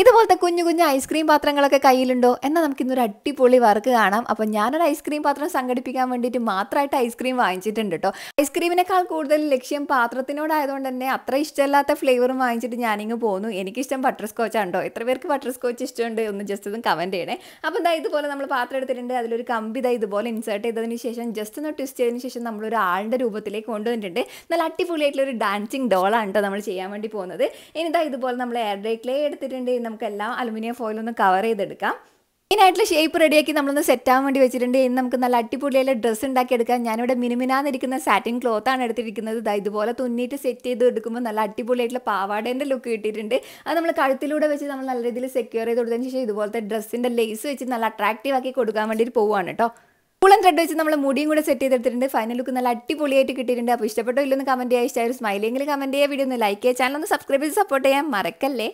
ഇതുപോലത്തെ കുഞ്ഞു കുഞ്ഞു ഐസ്ക്രീം പാത്രങ്ങളൊക്കെ കയ്യിലുണ്ടോ എന്നാൽ നമുക്ക് ഇന്നൊരു അടിപൊളി വർക്ക് കാണാം അപ്പം ഞാനൊരു ഐസ്ക്രീം പാത്രം സംഘടിപ്പിക്കാൻ വേണ്ടിയിട്ട് മാത്രമായിട്ട് ഐസ്ക്രീം വാങ്ങിച്ചിട്ടുണ്ട് കേട്ടോ ഐസ്ക്രീമിനേക്കാൾ കൂടുതൽ ലക്ഷ്യം പാത്രത്തിനോടായതുകൊണ്ട് തന്നെ അത്ര ഇഷ്ടമില്ലാത്ത ഫ്ലേവറും വാങ്ങിച്ചിട്ട് ഞാനിങ്ങ് പോന്നു എനിക്കിഷ്ടം ബട്ടർ സ്കോച്ച് ഉണ്ടോ എത്ര പേർക്ക് ബട്ടർ സ്കോച്ച് ഇഷ്ടമുണ്ട് ഒന്ന് ജസ്റ്റ് ഒന്ന് കമൻറ്റ് ചെയ്യണേ അപ്പോൾ എന്താ ഇതുപോലെ നമ്മൾ പാത്രം എടുത്തിട്ടുണ്ട് അതിലൊരു കമ്പി ഇതാ ഇതുപോലെ ഇൻസേർട്ട് ചെയ്തതിന് ശേഷം ജസ്റ്റ് ഒന്ന് ട്വിസ്റ്റ് ചെയ്തതിന് ശേഷം നമ്മളൊരു ആളുടെ രൂപത്തിലേക്ക് കൊണ്ടുവന്നിട്ടുണ്ട് നല്ല അടിപൊളിയായിട്ടുള്ള ഒരു ഡാൻസിങ് ഡോളാണ് കേട്ടോ നമ്മൾ ചെയ്യാൻ വേണ്ടി പോകുന്നത് ഇനി ഇതാ ഇതുപോലെ നമ്മൾ എയർ ഡ്രൈ ക്ലേ എടുത്തിട്ടുണ്ട് നമുക്ക് എല്ലാം അലുമിനിയം ഫോയിലൊന്ന് കവർ ചെയ്തെടുക്കാം മെയിനായിട്ടുള്ള ഷേപ്പ് റെഡിയാക്കി നമ്മളൊന്ന് സെറ്റ് ആവാൻ വേണ്ടി വെച്ചിട്ടുണ്ട് ഇനി നമുക്ക് നല്ല അടിപൊളിയായ ഡ്രസ്സ് ഉണ്ടാക്കിയെടുക്കാം ഞാനിവിടെ മിനിമിനാന്നിരിക്കുന്ന സാറ്റിൻ ക്ലോത്താണ് എടുത്തിരിക്കുന്നത് ഇതാ ഇതുപോലെ തുന്നിയിട്ട് സെറ്റ് ചെയ്ത് എടുക്കുമ്പോൾ നല്ല അടിപൊളിയായിട്ടുള്ള പാവാടേൻ്റെ ലുക്ക് കിട്ടിയിട്ടുണ്ട് അത് നമ്മൾ കഴുത്തിലൂടെ വെച്ച് നമ്മൾ നല്ല രീതിയിൽ സെക്യൂർ ചെയ്ത് കൊടുത്തതിന് ശേഷം ഇതുപോലത്തെ ഡ്രസ്സിൻ്റെ ലേസ് വെച്ച് നല്ല അട്രാക്റ്റീവ് ആക്കി കൊടുക്കാൻ വേണ്ടിയിട്ട് പോവുകയാണ് കേട്ടോ കൂളം ത്രെഡ് വെച്ച് നമ്മൾ മുടിയും കൂടെ സെറ്റ് ചെയ്തെടുത്തിട്ടുണ്ട് ഫൈനൽ ലുക്ക് നല്ല അടിപൊളിയായിട്ട് കിട്ടിയിട്ടുണ്ട് അപ്പോൾ ഇഷ്ടപ്പെട്ടോ ഇല്ലെന്ന് കമൻറ്റ് ചെയ്യുക ഇഷ്ടമായ ഒരു സ്മൈലെങ്കിൽ കമൻറ്റ് ചെയ്യുക വീഡിയോ ഒന്ന് ലൈക്ക് ചെയ്യുക ചാനൽ ഒന്ന് സബ്സ്ക്രൈബ് ചെയ്ത് സപ്പോർട്ട് ചെയ്യാൻ മറക്കല്ലേ